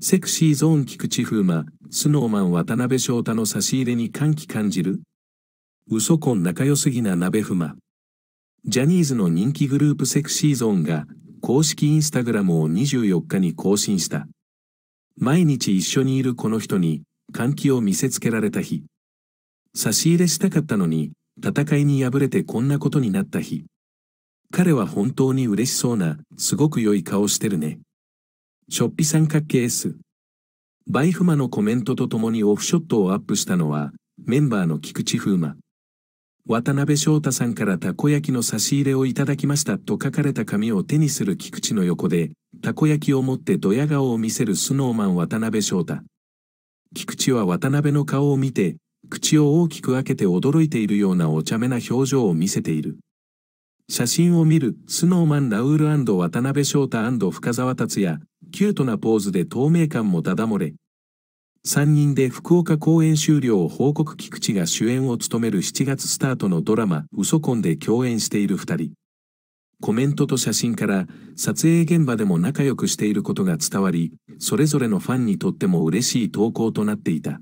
セクシーゾーン菊池風磨、スノーマン渡辺翔太の差し入れに歓喜感じる嘘婚仲良すぎな鍋ふま。ジャニーズの人気グループセクシーゾーンが公式インスタグラムを24日に更新した。毎日一緒にいるこの人に歓喜を見せつけられた日。差し入れしたかったのに戦いに敗れてこんなことになった日。彼は本当に嬉しそうな、すごく良い顔してるね。ショッピ三角形 S。バイフマのコメントとともにオフショットをアップしたのは、メンバーの菊池風磨。渡辺翔太さんからたこ焼きの差し入れをいただきましたと書かれた紙を手にする菊池の横で、たこ焼きを持ってドヤ顔を見せるスノーマン渡辺翔太。菊池は渡辺の顔を見て、口を大きく開けて驚いているようなお茶目な表情を見せている。写真を見る、スノーマンラウール渡辺翔太深沢達也、キュートなポーズで透明感もダダ漏れ。3人で福岡公演終了を報告菊池が主演を務める7月スタートのドラマ、嘘コンで共演している2人。コメントと写真から撮影現場でも仲良くしていることが伝わり、それぞれのファンにとっても嬉しい投稿となっていた。